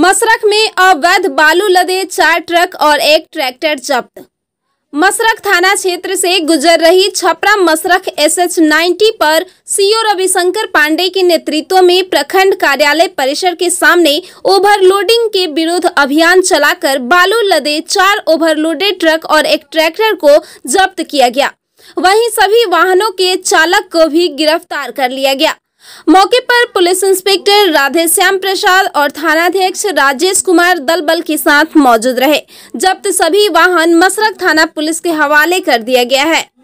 मसरख में अवैध बालू लदे चार ट्रक और एक ट्रैक्टर जब्त मसरख थाना क्षेत्र से गुजर रही Chhapra Masrakh S H ninety पर सीओ रविशंकर पांडे के नेतृत्व में प्रखंड कार्यालय परिसर के सामने ओवरलोडिंग के विरुद्ध अभियान चलाकर बालू लदे चार ओवरलोडेड ट्रक और एक ट्रैक्टर को जब्त किया गया वहीं सभी वाहनों के चालक को भी गिरफ्तार कर लिया गया मौके पर पुलिस इंस्पेक्टर राधे श्याम प्रसाद और थानाध्यक्ष राजेश कुमार दल बल के साथ मौजूद रहे जब्त सभी वाहन मसरक थाना पुलिस के हवाले कर दिया गया है